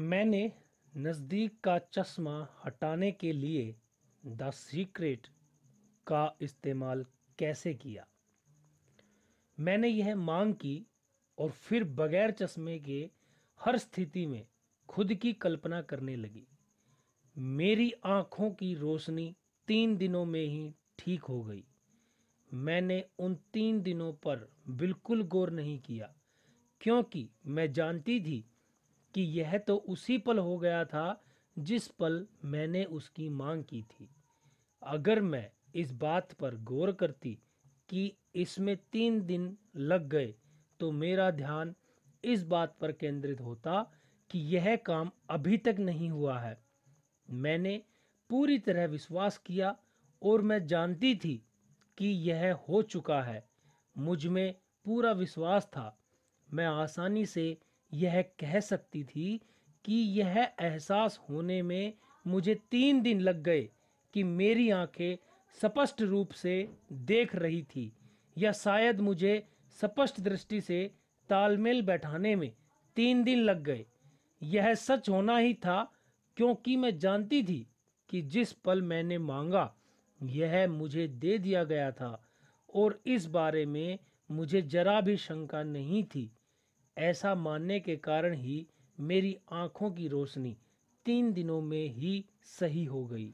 मैंने नज़दीक का चश्मा हटाने के लिए द सीक्रेट का इस्तेमाल कैसे किया मैंने यह मांग की और फिर बगैर चश्मे के हर स्थिति में खुद की कल्पना करने लगी मेरी आँखों की रोशनी तीन दिनों में ही ठीक हो गई मैंने उन तीन दिनों पर बिल्कुल गौर नहीं किया क्योंकि मैं जानती थी कि यह तो उसी पल हो गया था जिस पल मैंने उसकी मांग की थी अगर मैं इस बात पर गौर करती कि इसमें तीन दिन लग गए तो मेरा ध्यान इस बात पर केंद्रित होता कि यह काम अभी तक नहीं हुआ है मैंने पूरी तरह विश्वास किया और मैं जानती थी कि यह हो चुका है मुझ में पूरा विश्वास था मैं आसानी से यह कह सकती थी कि यह एहसास होने में मुझे तीन दिन लग गए कि मेरी आंखें स्पष्ट रूप से देख रही थी या शायद मुझे स्पष्ट दृष्टि से तालमेल बैठाने में तीन दिन लग गए यह सच होना ही था क्योंकि मैं जानती थी कि जिस पल मैंने मांगा यह मुझे दे दिया गया था और इस बारे में मुझे जरा भी शंका नहीं थी ऐसा मानने के कारण ही मेरी आँखों की रोशनी तीन दिनों में ही सही हो गई